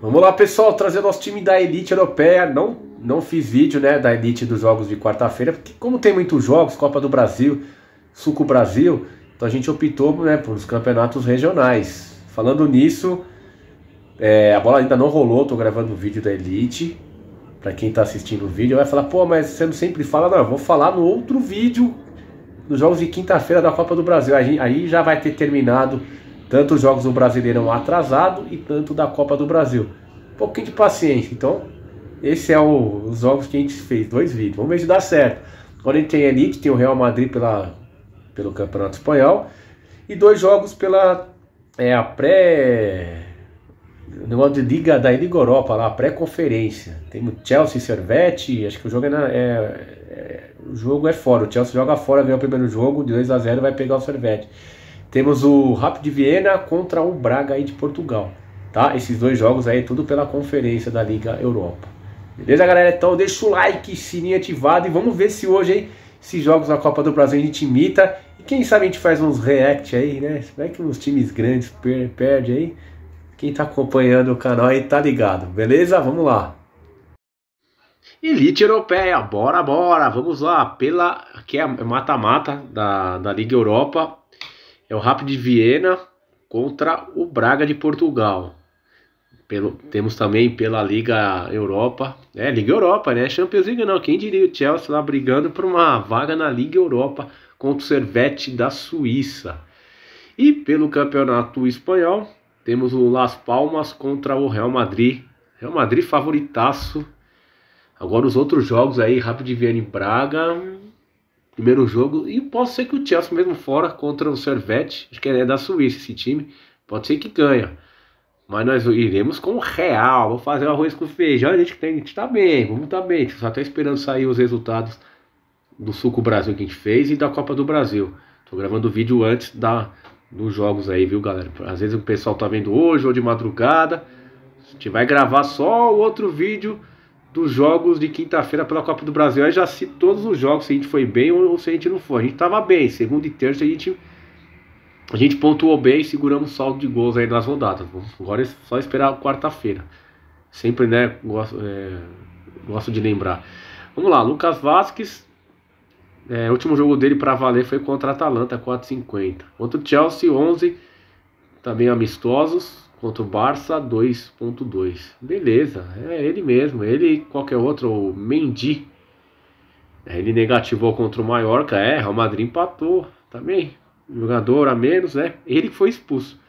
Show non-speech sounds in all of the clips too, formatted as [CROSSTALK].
Vamos lá, pessoal, trazer nosso time da elite europeia. Não, não fiz vídeo, né, da elite dos jogos de quarta-feira, porque como tem muitos jogos, Copa do Brasil, Suco Brasil, então a gente optou, né, por os campeonatos regionais. Falando nisso, é, a bola ainda não rolou, tô gravando o vídeo da elite. Para quem tá assistindo o vídeo, vai falar: "Pô, mas você não sempre fala, não, eu vou falar no outro vídeo dos jogos de quinta-feira da Copa do Brasil. Aí, aí já vai ter terminado tanto os jogos do Brasileirão atrasado e tanto da Copa do Brasil. Um pouquinho de paciência. Então, esse é o, os jogos que a gente fez, dois vídeos. Vamos ver se dá certo. Agora a gente tem ali que tem o Real Madrid pela, pelo Campeonato Espanhol e dois jogos pela é a pré negócio de liga da Liga Europa lá, a pré-conferência. Tem o Chelsea Servete, acho que o jogo é, na, é, é, o jogo é fora. O Chelsea joga fora, ganha o primeiro jogo de 2 a 0, vai pegar o Servete. Temos o Rápido de Viena contra o Braga aí de Portugal, tá? Esses dois jogos aí tudo pela conferência da Liga Europa. Beleza, galera? Então deixa o like, sininho ativado e vamos ver se hoje aí esses jogos na Copa do Brasil a gente imita e quem sabe a gente faz uns react aí, né? Será que uns times grandes per perde aí? Quem tá acompanhando o canal aí tá ligado, beleza? Vamos lá. Elite Europeia, bora, bora, vamos lá, pela que é mata-mata da, da Liga Europa. É o Rapid de Viena contra o Braga de Portugal. Pelo, temos também pela Liga Europa, é Liga Europa, né? Champions League não, quem diria o Chelsea lá brigando por uma vaga na Liga Europa contra o Servete da Suíça. E pelo Campeonato Espanhol, temos o Las Palmas contra o Real Madrid. Real Madrid favoritaço. Agora os outros jogos aí, Rápido de Viena e Braga, hum, primeiro jogo. E pode ser que o Chelsea, mesmo fora, contra o Servette, acho que é da Suíça esse time, pode ser que ganha. Mas nós iremos com o Real. Vou fazer o arroz com feijão. A gente, tem, a gente tá bem, vamos tá bem. Só tá esperando sair os resultados do Suco Brasil que a gente fez e da Copa do Brasil. Tô gravando o vídeo antes da, dos jogos aí, viu, galera? Às vezes o pessoal tá vendo hoje ou de madrugada. A gente vai gravar só o outro vídeo dos jogos de quinta-feira pela Copa do Brasil. Aí já cito todos os jogos, se a gente foi bem ou se a gente não foi. A gente estava bem, segundo e terça a gente, a gente pontuou bem e seguramos o saldo de gols aí nas rodadas. Agora é só esperar quarta-feira. Sempre, né, gosto, é, gosto de lembrar. Vamos lá, Lucas Vasquez. É, o último jogo dele para valer foi contra a Atalanta, 4,50. Contra o Chelsea, 11. Também amistosos contra o Barça 2.2. Beleza, é ele mesmo, ele e qualquer outro, o Mendy. É, ele negativou contra o Mallorca, é, o Madrid empatou também. Jogador a menos, né? Ele foi expulso.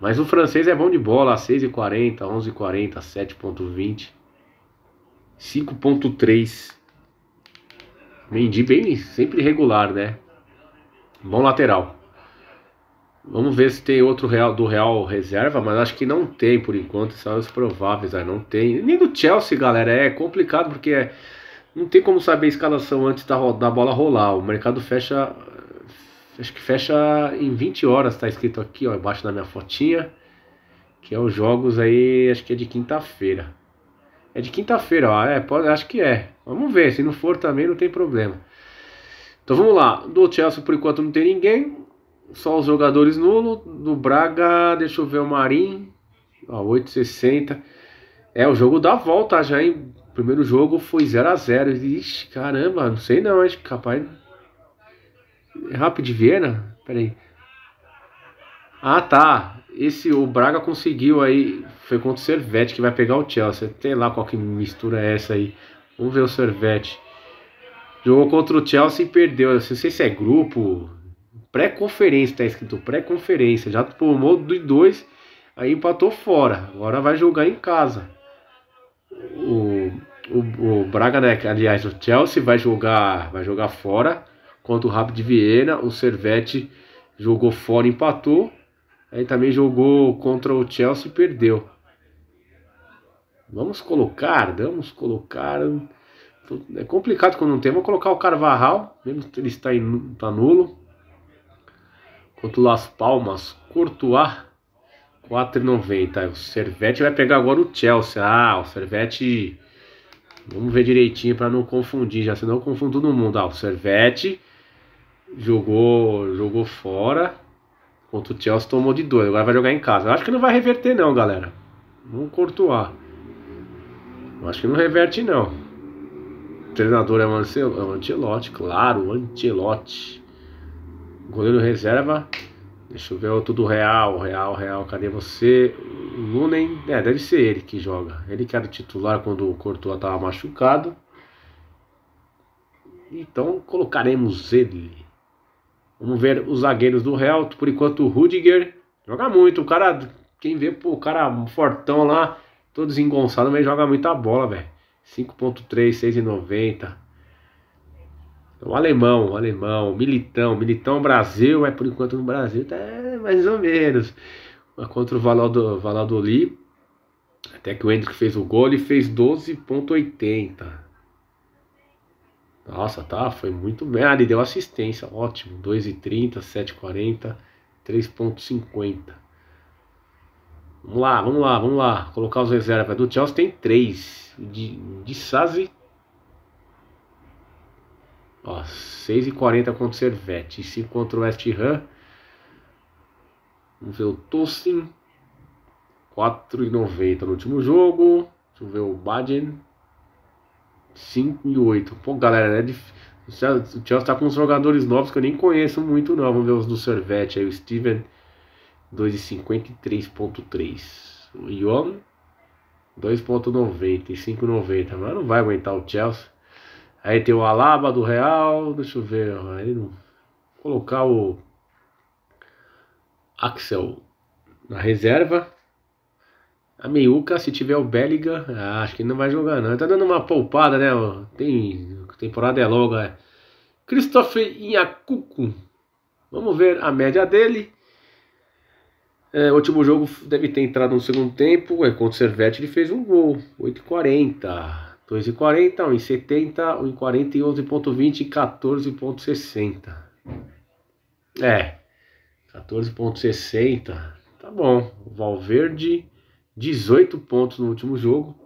Mas o francês é bom de bola, 6,40, 11,40, 7,20, 5,3. Mendy bem, sempre regular, né? Bom lateral. Vamos ver se tem outro real do Real reserva, mas acho que não tem por enquanto. São os prováveis, aí né? não tem. Nem do Chelsea, galera. É complicado porque é, não tem como saber a escalação antes da, da bola rolar. O mercado fecha. Acho que fecha em 20 horas, tá escrito aqui, ó, embaixo da minha fotinha. Que é os jogos aí, acho que é de quinta-feira. É de quinta-feira, ó. É, pode, acho que é. Vamos ver. Se não for também, não tem problema. Então vamos lá. Do Chelsea, por enquanto, não tem ninguém. Só os jogadores nulo. Do Braga, deixa eu ver o Marim. Ó, 8,60. É o jogo dá volta já, hein? Primeiro jogo foi 0 a 0 Ixi, caramba, não sei não, acho que capaz. É rápido de Viena? Pera aí. Ah, tá. Esse o Braga conseguiu aí. Foi contra o Servete que vai pegar o Chelsea. Tem lá qual que mistura é essa aí. Vamos ver o Servete. Jogou contra o Chelsea e perdeu. Eu não sei se é grupo pré-conferência, tá escrito pré-conferência. Já tomou de dois, aí empatou fora. Agora vai jogar em casa. O, o, o Braga, né? Aliás, o Chelsea vai jogar, vai jogar fora contra o Rapid de Viena. O Servete jogou fora, empatou. Aí também jogou contra o Chelsea e perdeu. Vamos colocar, vamos colocar. É complicado quando não tem. Vou colocar o Carvajal, mesmo ele está, in, está nulo. Quanto Las Palmas, Courtois, 4,90. O Servete vai pegar agora o Chelsea. Ah, o Servete... Vamos ver direitinho para não confundir, já senão eu confundo todo mundo. Ah, o Servete jogou, jogou fora contra o Chelsea, tomou de dois. Agora vai jogar em casa. Eu acho que não vai reverter não, galera. Vamos Courtois. Eu acho que não reverte não. O treinador é o é Ancelotti, claro, o Ancelotti. Goleiro reserva. Deixa eu ver outro do Real. Real, Real, cadê você? O Lunen. É, deve ser ele que joga. Ele que era titular quando o Courtois estava machucado. Então colocaremos ele. Vamos ver os zagueiros do Real. Por enquanto, o Rudiger joga muito. O cara, quem vê, pô, o cara fortão lá, todo desengonçado, mas joga muita bola, velho. 5.3, 6,90. É um o alemão, o alemão, militão, militão Brasil, é por enquanto no Brasil tá mais ou menos. Contra o Valado, Valadoli, até que o Hendrick fez o gol, ele fez 12,80. Nossa, tá, foi muito bem. Ah, ele deu assistência, ótimo. 2,30, 7,40, 3,50. Vamos lá, vamos lá, vamos lá. Colocar os reservas. Do Chelsea tem 3. De, de Sazi Ó, 6 e 40 contra o Servete. 5 contra o West Ham. Vamos ver o Tossin. 4 e 90 no último jogo. Deixa eu ver o Baden. 5 e 8. Pô, galera, é O Chelsea está com uns jogadores novos que eu nem conheço muito, não. Vamos ver os do Servete aí, o Steven. 2,53.3. O Ion 2,90 e 5,90. Mas não vai aguentar o Chelsea. Aí tem o Alaba do Real, deixa eu ver, aí não... colocar o Axel na reserva. A meiuca, se tiver o Beliga, ah, acho que não vai jogar não. Ele tá dando uma poupada, né? Tem temporada é longa. É. Christopher Inhacuco. Vamos ver a média dele. É, último jogo deve ter entrado no segundo tempo. É, contra o Servete ele fez um gol. 8,40. 2,40, 1,70, 1,40 e 11,20 e 14,60. É, 14,60. Tá bom. O Valverde, 18 pontos no último jogo.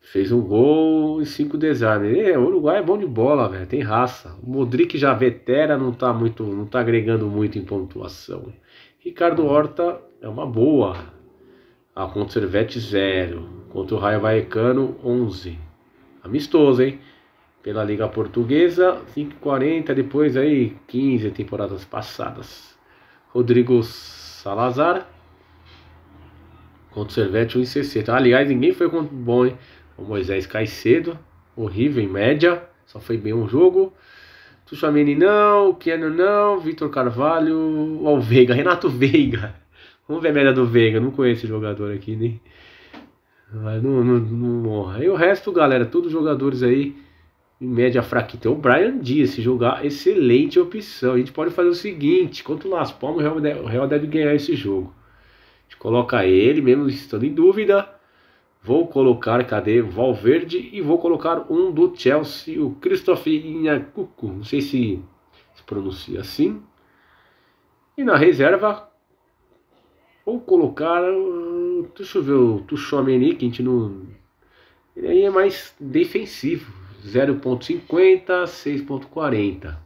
Fez um gol e 5 desarmes. É, o Uruguai é bom de bola, velho. Tem raça. O Modric já vetera, não tá muito, não tá agregando muito em pontuação. Ricardo Horta é uma boa. A ah, Conservete zero contra o Raio Vaecano, 11. Amistoso, hein? Pela Liga Portuguesa, 5,40, depois aí 15 temporadas passadas. Rodrigo Salazar contra o Servete 1,60. Aliás, ninguém foi bom, hein? O Moisés Caicedo, horrível em média, só foi bem um jogo. Tuchamini não, Keanu não, Vitor Carvalho, o Veiga, Renato Veiga. Vamos ver a média do Veiga, não conheço esse jogador aqui, nem. Né? Vai no, no, E o resto, galera, todos jogadores aí em média fraquita. o Brian Dias, se jogar, excelente opção. A gente pode fazer o seguinte: contra o Las Palmas, o Real, deve, o Real deve ganhar esse jogo. A gente coloca ele, mesmo estando em dúvida. Vou colocar, cadê? Valverde e vou colocar um do Chelsea, o Christophe Inhacuco. Não sei se se pronuncia assim. E na reserva, vou colocar tu deixa eu ver o Tuchomeni, que a gente não. Ele aí é mais defensivo. 0.50, 6.40.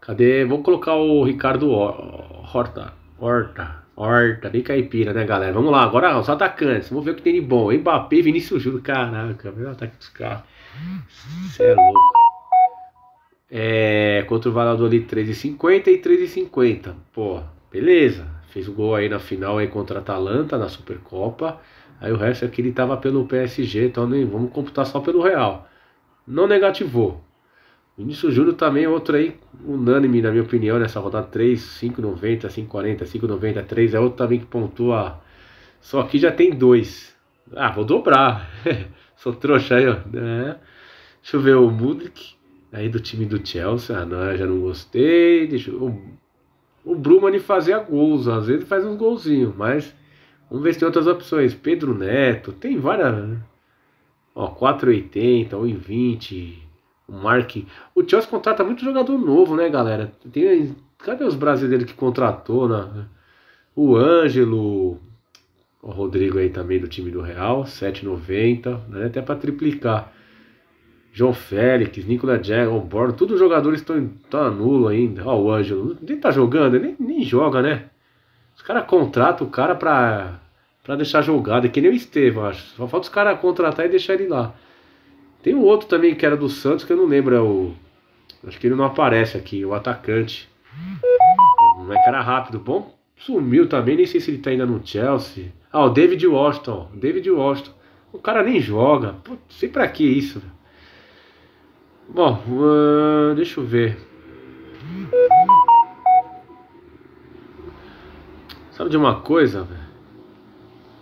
Cadê? Vou colocar o Ricardo Horta. Horta. Horta, bem caipira, né, galera? Vamos lá, agora os atacantes. Vamos ver o que tem de bom. Mbappé, Vinícius Júnior. Caraca, meu ataque dos caras. é louco. É, contra o ali 13,50 e 13,50. Pô, beleza. Fez o gol aí na final aí contra a Atalanta na Supercopa. Aí o resto aqui é ele estava pelo PSG, então nem vamos computar só pelo Real. Não negativou. Vinícius Júnior também outro aí unânime na minha opinião nessa rodada 3, 5,90, 5,40, 5,90, é outro também que pontua. Só que já tem dois. Ah, vou dobrar. [LAUGHS] Sou trouxa aí, ó. É. Deixa eu ver o Mudrik aí do time do Chelsea. Ah, não, já não gostei. Deixa eu o Brumani fazia gols, às vezes faz uns golzinhos, mas vamos ver se tem outras opções. Pedro Neto, tem várias. Né? Ó, 4,80, 1,20. O Mark. O Chelsea contrata muito jogador novo, né, galera? Tem, cadê os brasileiros que contratou? Né? O Ângelo. O Rodrigo aí também do time do Real, 7,90, né? Até para triplicar. João Félix, Nicolas Jackson, Born, todos os jogadores estão tá nulo ainda. Ó, o Ângelo, nem tá jogando, nem, nem joga, né? Os caras contratam o cara pra, pra deixar jogado, é que nem o Estevam, acho. Só falta os caras contratar e deixar ele lá. Tem um outro também que era do Santos, que eu não lembro, é o. Acho que ele não aparece aqui, o atacante. Não é que era rápido, bom. Sumiu também, nem sei se ele tá ainda no Chelsea. Ah, o David Washington, David Washington. O cara nem joga. Putz, sei pra que isso, velho. Né? Bom, uh, deixa eu ver. Sabe de uma coisa, velho?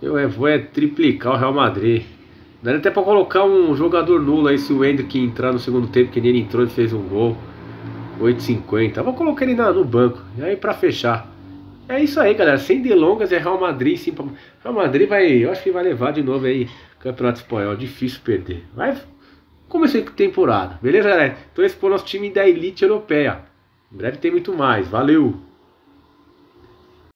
Eu é, vou é triplicar o Real Madrid. Daria até pra colocar um jogador nulo aí se o Hendrick entrar no segundo tempo, que nem ele entrou e fez um gol. 8,50. Vou colocar ele na, no banco. E aí pra fechar. É isso aí, galera. Sem delongas, é Real Madrid. Sim, Real Madrid vai. Eu acho que vai levar de novo aí Campeonato Espanhol. Difícil perder. Vai comecei com temporada. Beleza, galera? Então esse foi o nosso time da Elite Europeia. Em breve tem muito mais. Valeu!